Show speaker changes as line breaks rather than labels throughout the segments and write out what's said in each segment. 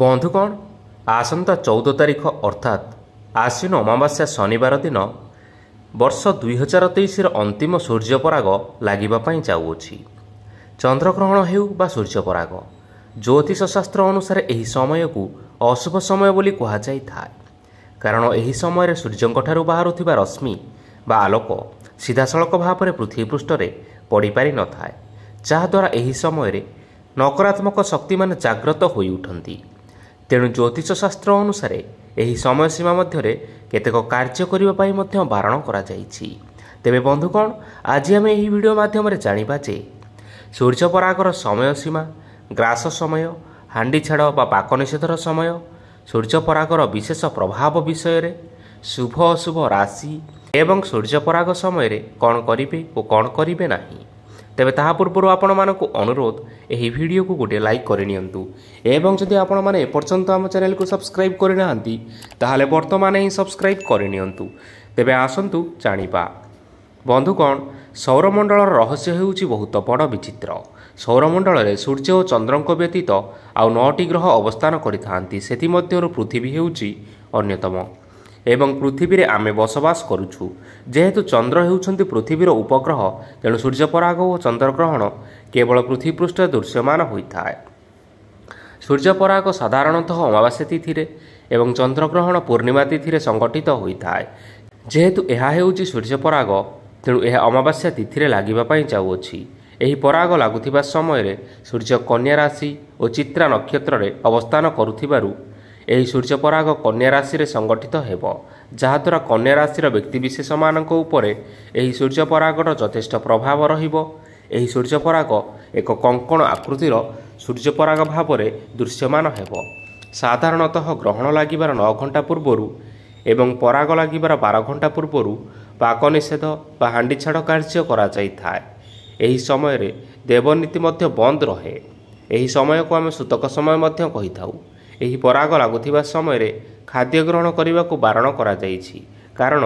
ବନ୍ଧୁଗଣ ଆସନ୍ତା ଚଉଦ ତାରିଖ ଅର୍ଥାତ୍ ଆଶ୍ୱିନ ଅମାବାସ୍ୟା ଶନିବାର ଦିନ ବର୍ଷ ଦୁଇହଜାର ତେଇଶର ଅନ୍ତିମ ସୂର୍ଯ୍ୟପରାଗ ଲାଗିବା ପାଇଁ ଯାଉଅଛି ଚନ୍ଦ୍ରଗ୍ରହଣ ହେଉ ବା ସୂର୍ଯ୍ୟପରାଗ ଜ୍ୟୋତିଷ ଶାସ୍ତ୍ର ଅନୁସାରେ ଏହି ସମୟକୁ ଅଶୁଭ ସମୟ ବୋଲି କୁହାଯାଇଥାଏ କାରଣ ଏହି ସମୟରେ ସୂର୍ଯ୍ୟଙ୍କଠାରୁ ବାହାରୁଥିବା ରଶ୍ମି ବା ଆଲୋକ ସିଧାସଳଖ ଭାବରେ ପୃଥିବୀ ପୃଷ୍ଠରେ ପଡ଼ିପାରିନଥାଏ ଯାହାଦ୍ୱାରା ଏହି ସମୟରେ ନକାରାତ୍ମକ ଶକ୍ତିମାନେ ଜାଗ୍ରତ ହୋଇଉଠନ୍ତି ତେଣୁ ଜ୍ୟୋତିଷ ଶାସ୍ତ୍ର ଅନୁସାରେ ଏହି ସମୟ ସୀମା ମଧ୍ୟରେ କେତେକ କାର୍ଯ୍ୟ କରିବା ପାଇଁ ମଧ୍ୟ ବାରଣ କରାଯାଇଛି ତେବେ ବନ୍ଧୁ କ'ଣ ଆଜି ଆମେ ଏହି ଭିଡ଼ିଓ ମାଧ୍ୟମରେ ଜାଣିବା ଯେ ସୂର୍ଯ୍ୟପରାଗର ସୀମା ଗ୍ରାସ ସମୟ ହାଣ୍ଡି ଛାଡ଼ ବା ପାକ ନିଷେଧର ସମୟ ସୂର୍ଯ୍ୟପରାଗର ବିଶେଷ ପ୍ରଭାବ ବିଷୟରେ ଶୁଭ ଅଶୁଭ ରାଶି ଏବଂ ସୂର୍ଯ୍ୟପରାଗ ସମୟରେ କ'ଣ କରିବେ ଓ କ'ଣ କରିବେ ନାହିଁ ତେବେ ତାହା ପୂର୍ବରୁ ଆପଣମାନଙ୍କୁ ଅନୁରୋଧ ଏହି ଭିଡ଼ିଓକୁ ଗୋଟିଏ ଲାଇକ୍ କରିନିଅନ୍ତୁ ଏବଂ ଯଦି ଆପଣମାନେ ଏପର୍ଯ୍ୟନ୍ତ ଆମ ଚ୍ୟାନେଲକୁ ସବସ୍କ୍ରାଇବ୍ କରିନାହାନ୍ତି ତାହେଲେ ବର୍ତ୍ତମାନ ହିଁ ସବସ୍କ୍ରାଇବ୍ କରିନିଅନ୍ତୁ ତେବେ ଆସନ୍ତୁ ଜାଣିବା ବନ୍ଧୁଗଣ ସୌରମଣ୍ଡଳର ରହସ୍ୟ ହେଉଛି ବହୁତ ବଡ଼ ବିଚିତ୍ର ସୌରମଣ୍ଡଳରେ ସୂର୍ଯ୍ୟ ଓ ଚନ୍ଦ୍ରଙ୍କ ବ୍ୟତୀତ ଆଉ ନଅଟି ଗ୍ରହ ଅବସ୍ଥାନ କରିଥାନ୍ତି ସେଥିମଧ୍ୟରୁ ପୃଥିବୀ ହେଉଛି ଅନ୍ୟତମ ଏବଂ ପୃଥିବୀରେ ଆମେ ବସବାସ କରୁଛୁ ଯେହେତୁ ଚନ୍ଦ୍ର ହେଉଛନ୍ତି ପୃଥିବୀର ଉପଗ୍ରହ ତେଣୁ ସୂର୍ଯ୍ୟପରାଗ ଓ ଚନ୍ଦ୍ରଗ୍ରହଣ କେବଳ ପୃଥିବୀ ପୃଷ୍ଠ ଦୃଶ୍ୟମାନ ହୋଇଥାଏ ସୂର୍ଯ୍ୟପରାଗ ସାଧାରଣତଃ ଅମାବାସ୍ୟା ତିଥିରେ ଏବଂ ଚନ୍ଦ୍ରଗ୍ରହଣ ପୂର୍ଣ୍ଣିମା ତିଥିରେ ସଂଗଠିତ ହୋଇଥାଏ ଯେହେତୁ ଏହା ହେଉଛି ସୂର୍ଯ୍ୟପରାଗ ତେଣୁ ଏହା ଅମାବାସ୍ୟା ତିଥିରେ ଲାଗିବା ପାଇଁ ଯାଉଅଛି ଏହି ପରାଗ ଲାଗୁଥିବା ସମୟରେ ସୂର୍ଯ୍ୟ କନ୍ୟା ରାଶି ଓ ଚିତ୍ରା ନକ୍ଷତ୍ରରେ ଅବସ୍ଥାନ କରୁଥିବାରୁ ଏହି ସୂର୍ଯ୍ୟପରାଗ କନ୍ୟା ରାଶିରେ ସଂଗଠିତ ହେବ ଯାହାଦ୍ୱାରା କନ୍ୟା ରାଶିର ବ୍ୟକ୍ତିବିଶେଷମାନଙ୍କ ଉପରେ ଏହି ସୂର୍ଯ୍ୟପରାଗର ଯଥେଷ୍ଟ ପ୍ରଭାବ ରହିବ ଏହି ସୂର୍ଯ୍ୟପରାଗ ଏକ କଙ୍କଣ ଆକୃତିର ସୂର୍ଯ୍ୟପରାଗ ଭାବରେ ଦୃଶ୍ୟମାନ ହେବ ସାଧାରଣତଃ ଗ୍ରହଣ ଲାଗିବାର ନଅ ଘଣ୍ଟା ପୂର୍ବରୁ ଏବଂ ପରାଗ ଲାଗିବାର ବାର ଘଣ୍ଟା ପୂର୍ବରୁ ପାକ ନିଷେଧ ବା ହାଣ୍ଡି ଛାଡ଼ କାର୍ଯ୍ୟ କରାଯାଇଥାଏ ଏହି ସମୟରେ ଦେବନୀତି ମଧ୍ୟ ବନ୍ଦ ରହେ ଏହି ସମୟକୁ ଆମେ ସୂତକ ସମୟ ମଧ୍ୟ କହିଥାଉ ଏହି ପରାଗ ଲାଗୁଥିବା ସମୟରେ ଖାଦ୍ୟ ଗ୍ରହଣ କରିବାକୁ ବାରଣ କରାଯାଇଛି କାରଣ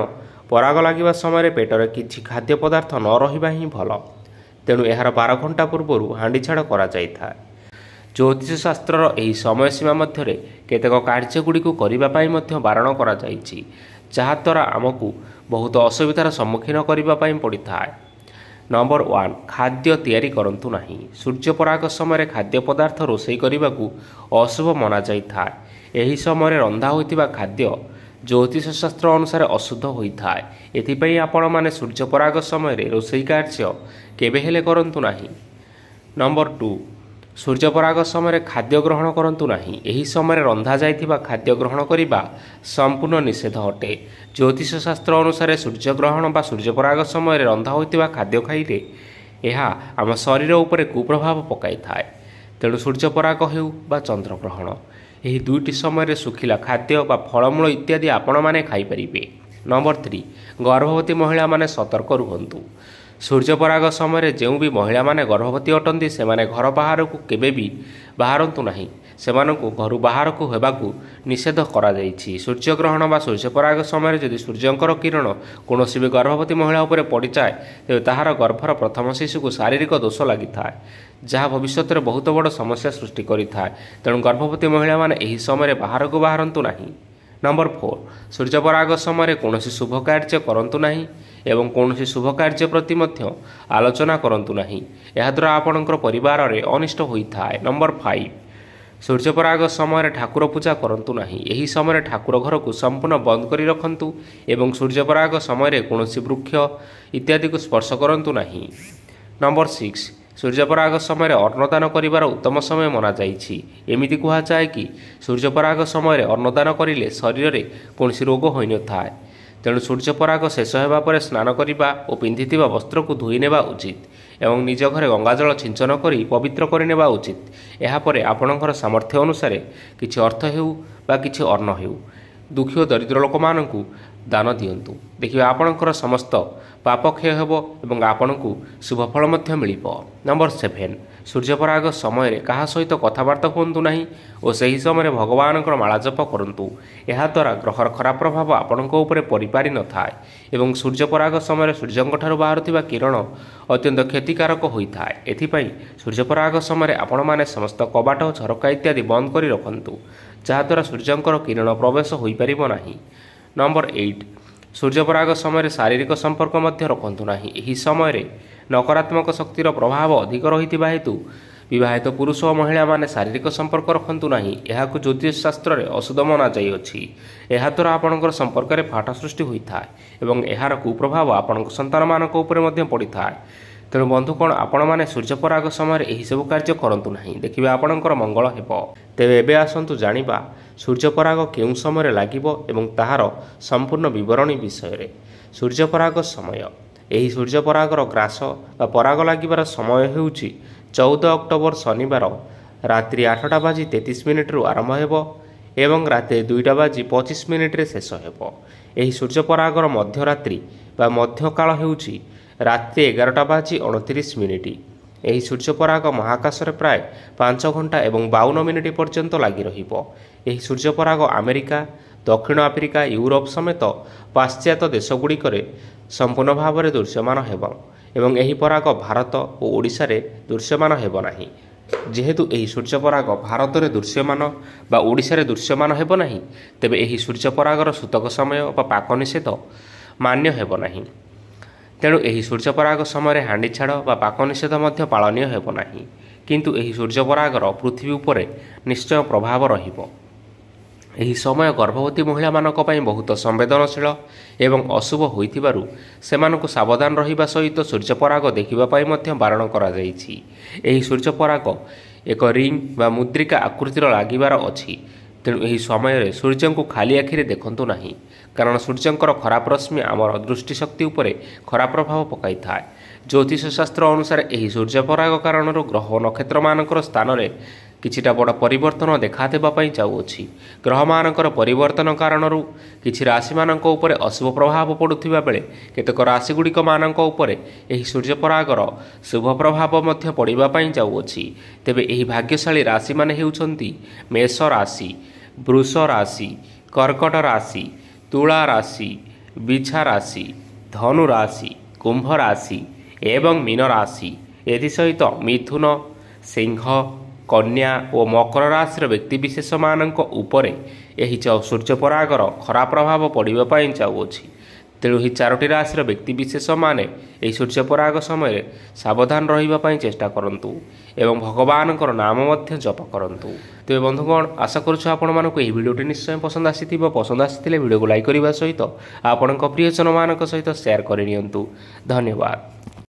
ପରାଗ ଲାଗିବା ସମୟରେ ପେଟରେ କିଛି ଖାଦ୍ୟ ପଦାର୍ଥ ନ ରହିବା ହିଁ ଭଲ ତେଣୁ ଏହାର ବାର ଘଣ୍ଟା ପୂର୍ବରୁ ହାଣ୍ଡି ଛାଡ଼ କରାଯାଇଥାଏ ଜ୍ୟୋତିଷ ଶାସ୍ତ୍ରର ଏହି ସୀମା ମଧ୍ୟରେ କେତେକ କାର୍ଯ୍ୟଗୁଡ଼ିକୁ କରିବା ପାଇଁ ମଧ୍ୟ ବାରଣ କରାଯାଇଛି ଯାହାଦ୍ୱାରା ଆମକୁ ବହୁତ ଅସୁବିଧାର ସମ୍ମୁଖୀନ କରିବା ପାଇଁ ପଡ଼ିଥାଏ ନମ୍ବର ୱାନ୍ ଖାଦ୍ୟ ତିଆରି କରନ୍ତୁ ନାହିଁ ସୂର୍ଯ୍ୟପରାଗ ସମୟରେ ଖାଦ୍ୟ ପଦାର୍ଥ ରୋଷେଇ କରିବାକୁ ଅଶୁଭ ମନାଯାଇଥାଏ ଏହି ସମୟରେ ରନ୍ଧା ହୋଇଥିବା ଖାଦ୍ୟ ଜ୍ୟୋତିଷଶାସ୍ତ୍ର ଅନୁସାରେ ଅଶୁଦ୍ଧ ହୋଇଥାଏ ଏଥିପାଇଁ ଆପଣମାନେ ସୂର୍ଯ୍ୟପରାଗ ସମୟରେ ରୋଷେଇ କାର୍ଯ୍ୟ କେବେ ହେଲେ କରନ୍ତୁ ନାହିଁ ନମ୍ବର ଟୁ ସୂର୍ଯ୍ୟପରାଗ ସମୟରେ ଖାଦ୍ୟ ଗ୍ରହଣ କରନ୍ତୁ ନାହିଁ ଏହି ସମୟରେ ରନ୍ଧାଯାଇଥିବା ଖାଦ୍ୟ ଗ୍ରହଣ କରିବା ସମ୍ପୂର୍ଣ୍ଣ ନିଷେଧ ଅଟେ ଜ୍ୟୋତିଷ ଶାସ୍ତ୍ର ଅନୁସାରେ ସୂର୍ଯ୍ୟଗ୍ରହଣ ବା ସୂର୍ଯ୍ୟପରାଗ ସମୟରେ ରନ୍ଧା ହୋଇଥିବା ଖାଦ୍ୟ ଖାଇଲେ ଏହା ଆମ ଶରୀର ଉପରେ କୁପ୍ରଭାବ ପକାଇଥାଏ ତେଣୁ ସୂର୍ଯ୍ୟପରାଗ ହେଉ ବା ଚନ୍ଦ୍ରଗ୍ରହଣ ଏହି ଦୁଇଟି ସମୟରେ ଶୁଖିଲା ଖାଦ୍ୟ ବା ଫଳମୂଳ ଇତ୍ୟାଦି ଆପଣମାନେ ଖାଇପାରିବେ ନମ୍ବର ଥ୍ରୀ ଗର୍ଭବତୀ ମହିଳାମାନେ ସତର୍କ ରୁହନ୍ତୁ ସୂର୍ଯ୍ୟପରାଗ ସମୟରେ ଯେଉଁ ବି ମହିଳାମାନେ ଗର୍ଭବତୀ ଅଟନ୍ତି ସେମାନେ ଘର ବାହାରକୁ କେବେ ବି ବାହାରନ୍ତୁ ନାହିଁ ସେମାନଙ୍କୁ ଘରୁ ବାହାରକୁ ହେବାକୁ ନିଷେଧ କରାଯାଇଛି ସୂର୍ଯ୍ୟଗ୍ରହଣ ବା ସୂର୍ଯ୍ୟପରାଗ ସମୟରେ ଯଦି ସୂର୍ଯ୍ୟଙ୍କର କିରଣ କୌଣସି ବି ଗର୍ଭବତୀ ମହିଳା ଉପରେ ପଡ଼ିଯାଏ ତେବେ ତାହାର ଗର୍ଭର ପ୍ରଥମ ଶିଶୁକୁ ଶାରୀରିକ ଦୋଷ ଲାଗିଥାଏ ଯାହା ଭବିଷ୍ୟତରେ ବହୁତ ବଡ଼ ସମସ୍ୟା ସୃଷ୍ଟି କରିଥାଏ ତେଣୁ ଗର୍ଭବତୀ ମହିଳାମାନେ ଏହି ସମୟରେ ବାହାରକୁ ବାହାରନ୍ତୁ ନାହିଁ ନମ୍ବର ଫୋର୍ ସୂର୍ଯ୍ୟପରାଗ ସମୟରେ କୌଣସି ଶୁଭ କାର୍ଯ୍ୟ କରନ୍ତୁ ନାହିଁ ଏବଂ କୌଣସି ଶୁଭ କାର୍ଯ୍ୟ ପ୍ରତି ମଧ୍ୟ ଆଲୋଚନା କରନ୍ତୁ ନାହିଁ ଏହାଦ୍ୱାରା ଆପଣଙ୍କର ପରିବାରରେ ଅନିଷ୍ଟ ହୋଇଥାଏ ନମ୍ବର ଫାଇଭ୍ ସୂର୍ଯ୍ୟପରାଗ ସମୟରେ ଠାକୁର ପୂଜା କରନ୍ତୁ ନାହିଁ ଏହି ସମୟରେ ଠାକୁର ଘରକୁ ସମ୍ପୂର୍ଣ୍ଣ ବନ୍ଦ କରି ରଖନ୍ତୁ ଏବଂ ସୂର୍ଯ୍ୟପରାଗ ସମୟରେ କୌଣସି ବୃକ୍ଷ ଇତ୍ୟାଦିକୁ ସ୍ପର୍ଶ କରନ୍ତୁ ନାହିଁ ନମ୍ବର ସିକ୍ସ ସୂର୍ଯ୍ୟପରାଗ ସମୟରେ ଅନ୍ନଦାନ କରିବାର ଉତ୍ତମ ସମୟ ମନାଯାଇଛି ଏମିତି କୁହାଯାଏ କି ସୂର୍ଯ୍ୟପରାଗ ସମୟରେ ଅନ୍ନଦାନ କରିଲେ ଶରୀରରେ କୌଣସି ରୋଗ ହୋଇନଥାଏ ତେଣୁ ସୂର୍ଯ୍ୟପରାଗ ଶେଷ ହେବା ପରେ ସ୍ନାନ କରିବା ଓ ପିନ୍ଧିଥିବା ବସ୍ତ୍ରକୁ ଧୋଇ ନେବା ଉଚିତ ଏବଂ ନିଜ ଘରେ ଗଙ୍ଗାଜଳ ଛିଞ୍ଚନ କରି ପବିତ୍ର କରିନେବା ଉଚିତ ଏହାପରେ ଆପଣଙ୍କର ସାମର୍ଥ୍ୟ ଅନୁସାରେ କିଛି ଅର୍ଥ ହେଉ ବା କିଛି ଅର୍ଣ୍ଣ ହେଉ ଦୁଃଖୀ ଓ ଦରିଦ୍ର ଲୋକମାନଙ୍କୁ ଦାନ ଦିଅନ୍ତୁ ଦେଖିବେ ଆପଣଙ୍କର ସମସ୍ତ ପାପକ୍ଷୟ ହେବ ଏବଂ ଆପଣଙ୍କୁ ଶୁଭଫଳ ମଧ୍ୟ ମିଳିବ ନମ୍ବର ସେଭେନ୍ ସୂର୍ଯ୍ୟପରାଗ ସମୟରେ କାହା ସହିତ କଥାବାର୍ତ୍ତା ହୁଅନ୍ତୁ ନାହିଁ ଓ ସେହି ସମୟରେ ଭଗବାନଙ୍କର ମାଳା ଜପ କରନ୍ତୁ ଏହାଦ୍ୱାରା ଗ୍ରହର ଖରାପ ପ୍ରଭାବ ଆପଣଙ୍କ ଉପରେ ପରିପାରିନଥାଏ ଏବଂ ସୂର୍ଯ୍ୟପରାଗ ସମୟରେ ସୂର୍ଯ୍ୟଙ୍କଠାରୁ ବାହାରୁଥିବା କିରଣ ଅତ୍ୟନ୍ତ କ୍ଷତିକାରକ ହୋଇଥାଏ ଏଥିପାଇଁ ସୂର୍ଯ୍ୟପରାଗ ସମୟରେ ଆପଣମାନେ ସମସ୍ତ କବାଟ ଝରକା ଇତ୍ୟାଦି ବନ୍ଦ କରି ରଖନ୍ତୁ ଯାହାଦ୍ୱାରା ସୂର୍ଯ୍ୟଙ୍କର କିରଣ ପ୍ରବେଶ ହୋଇପାରିବ ନାହିଁ ନମ୍ବର ଏଇଟ୍ ସୂର୍ଯ୍ୟପରାଗ ସମୟରେ ଶାରୀରିକ ସମ୍ପର୍କ ମଧ୍ୟ ରଖନ୍ତୁ ନାହିଁ ଏହି ସମୟରେ ନକାରାତ୍ମକ ଶକ୍ତିର ପ୍ରଭାବ ଅଧିକ ରହିଥିବା ହେତୁ ବିବାହିତ ପୁରୁଷ ଓ ମହିଳାମାନେ ଶାରୀରିକ ସମ୍ପର୍କ ରଖନ୍ତୁ ନାହିଁ ଏହାକୁ ଜ୍ୟୋତିଷ ଶାସ୍ତ୍ରରେ ଔଷଧ ମନାଯାଇଅଛି ଏହାଦ୍ୱାରା ଆପଣଙ୍କର ସମ୍ପର୍କରେ ଫାଟ ସୃଷ୍ଟି ହୋଇଥାଏ ଏବଂ ଏହାର କୁପ୍ରଭାବ ଆପଣଙ୍କ ସନ୍ତାନମାନଙ୍କ ଉପରେ ମଧ୍ୟ ପଡ଼ିଥାଏ ତେଣୁ ବନ୍ଧୁ କ'ଣ ଆପଣମାନେ ସୂର୍ଯ୍ୟପରାଗ ସମୟରେ ଏହିସବୁ କାର୍ଯ୍ୟ କରନ୍ତୁ ନାହିଁ ଦେଖିବେ ଆପଣଙ୍କର ମଙ୍ଗଳ ହେବ ତେବେ ଏବେ ଆସନ୍ତୁ ଜାଣିବା ସୂର୍ଯ୍ୟପରାଗ କେଉଁ ସମୟରେ ଲାଗିବ ଏବଂ ତାହାର ସମ୍ପୂର୍ଣ୍ଣ ବିବରଣୀ ବିଷୟରେ ସୂର୍ଯ୍ୟପରାଗ ସମୟ ଏହି ସୂର୍ଯ୍ୟପରାଗର ଗ୍ରାସ ବା ପରାଗ ଲାଗିବାର ସମୟ ହେଉଛି ଚଉଦ ଅକ୍ଟୋବର ଶନିବାର ରାତ୍ରି ଆଠଟା ବାଜି ତେତିଶ ମିନିଟ୍ରୁ ଆରମ୍ଭ ହେବ ଏବଂ ରାତି ଦୁଇଟା ବାଜି ପଚିଶ ମିନିଟ୍ରେ ଶେଷ ହେବ ଏହି ସୂର୍ଯ୍ୟପରାଗର ମଧ୍ୟରାତ୍ରି ବା ମଧ୍ୟକାଳ ହେଉଛି ରାତି ଏଗାରଟା ବାଜି ଅଣତିରିଶ ମିନିଟ୍ ଏହି ସୂର୍ଯ୍ୟପରାଗ ମହାକାଶରେ ପ୍ରାୟ ପାଞ୍ଚ ଘଣ୍ଟା ଏବଂ ବାଉନ ମିନିଟ୍ ପର୍ଯ୍ୟନ୍ତ ଲାଗି ରହିବ ଏହି ସୂର୍ଯ୍ୟପରାଗ ଆମେରିକା ଦକ୍ଷିଣ ଆଫ୍ରିକା ୟୁରୋପ ସମେତ ପାଶ୍ଚାତ୍ୟ ଦେଶଗୁଡ଼ିକରେ ସମ୍ପୂର୍ଣ୍ଣ ଭାବରେ ଦୃଶ୍ୟମାନ ହେବ ଏବଂ ଏହି ପରାଗ ଭାରତ ଓ ଓଡ଼ିଶାରେ ଦୃଶ୍ୟମାନ ହେବ ନାହିଁ ଯେହେତୁ ଏହି ସୂର୍ଯ୍ୟପରାଗ ଭାରତରେ ଦୃଶ୍ୟମାନ ବା ଓଡ଼ିଶାରେ ଦୃଶ୍ୟମାନ ହେବ ନାହିଁ ତେବେ ଏହି ସୂର୍ଯ୍ୟପରାଗର ସୂତକ ସମୟ ବା ପାକ ନିଷେଧ ମାନ୍ୟ ହେବ ନାହିଁ ତେଣୁ ଏହି ସୂର୍ଯ୍ୟପରାଗ ସମୟରେ ହାଣ୍ଡି ଛାଡ଼ ବା ପାକ ନିଷେଧ ମଧ୍ୟ ପାଳନୀୟ ହେବ ନାହିଁ କିନ୍ତୁ ଏହି ସୂର୍ଯ୍ୟପରାଗର ପୃଥିବୀ ଉପରେ ନିଶ୍ଚୟ ପ୍ରଭାବ ରହିବ ଏହି ସମୟ ଗର୍ଭବତୀ ମହିଳାମାନଙ୍କ ପାଇଁ ବହୁତ ସମ୍ବେଦନଶୀଳ ଏବଂ ଅଶୁଭ ହୋଇଥିବାରୁ ସେମାନଙ୍କୁ ସାବଧାନ ରହିବା ସହିତ ସୂର୍ଯ୍ୟପରାଗ ଦେଖିବା ପାଇଁ ମଧ୍ୟ ବାରଣ କରାଯାଇଛି ଏହି ସୂର୍ଯ୍ୟପରାଗ ଏକ ରିଙ୍ଗ ବା ମୁଦ୍ରିକା ଆକୃତିର ଲାଗିବାର ଅଛି ତେଣୁ ଏହି ସମୟରେ ସୂର୍ଯ୍ୟଙ୍କୁ ଖାଲି ଆଖିରେ ଦେଖନ୍ତୁ ନାହିଁ କାରଣ ସୂର୍ଯ୍ୟଙ୍କର ଖରାପ ରଶ୍ମି ଆମର ଦୃଷ୍ଟିଶକ୍ତି ଉପରେ ଖରାପ ପ୍ରଭାବ ପକାଇଥାଏ ଜ୍ୟୋତିଷ ଶାସ୍ତ୍ର ଅନୁସାରେ ଏହି ସୂର୍ଯ୍ୟପରାଗ କାରଣରୁ ଗ୍ରହ ନକ୍ଷତ୍ରମାନଙ୍କର ସ୍ଥାନରେ କିଛିଟା ବଡ଼ ପରିବର୍ତ୍ତନ ଦେଖାଦେବା ପାଇଁ ଯାଉଅଛି ଗ୍ରହମାନଙ୍କର ପରିବର୍ତ୍ତନ କାରଣରୁ କିଛି ରାଶିମାନଙ୍କ ଉପରେ ଅଶୁଭ ପ୍ରଭାବ ପଡ଼ୁଥିବା ବେଳେ କେତେକ ରାଶିଗୁଡ଼ିକ ମାନଙ୍କ ଉପରେ ଏହି ସୂର୍ଯ୍ୟପରାଗର ଶୁଭ ପ୍ରଭାବ ମଧ୍ୟ ପଡ଼ିବା ପାଇଁ ଯାଉଅଛି ତେବେ ଏହି ଭାଗ୍ୟଶାଳୀ ରାଶିମାନେ ହେଉଛନ୍ତି ମେଷ ରାଶି ବୃଷ ରାଶି କର୍କଟ ରାଶି ତୁଳା ରାଶି ବିଛା ରାଶି ଧନୁ ରାଶି କୁମ୍ଭ ରାଶି ଏବଂ ମୀନ ରାଶି ଏଥିସହିତ ମିଥୁନ ସିଂହ କନ୍ୟା ଓ ମକର ରାଶିର ବ୍ୟକ୍ତିବିଶେଷମାନଙ୍କ ଉପରେ ଏହି ସୂର୍ଯ୍ୟପରାଗର ଖରାପ ପ୍ରଭାବ ପଡ଼ିବା ପାଇଁ ଯାଉଅଛି ତେଣୁ ଏହି ଚାରୋଟି ରାଶିର ବ୍ୟକ୍ତିବିଶେଷମାନେ ଏହି ସୂର୍ଯ୍ୟପରାଗ ସମୟରେ ସାବଧାନ ରହିବା ପାଇଁ ଚେଷ୍ଟା କରନ୍ତୁ ଏବଂ ଭଗବାନଙ୍କର ନାମ ମଧ୍ୟ ଜପ କରନ୍ତୁ ତେବେ ବନ୍ଧୁଗଣ ଆଶା କରୁଛୁ ଆପଣମାନଙ୍କୁ ଏହି ଭିଡ଼ିଓଟି ନିଶ୍ଚୟ ପସନ୍ଦ ଆସିଥିବ ପସନ୍ଦ ଆସିଥିଲେ ଭିଡ଼ିଓକୁ ଲାଇକ୍ କରିବା ସହିତ ଆପଣଙ୍କ ପ୍ରିୟଜନମାନଙ୍କ ସହିତ ସେୟାର କରିନିଅନ୍ତୁ ଧନ୍ୟବାଦ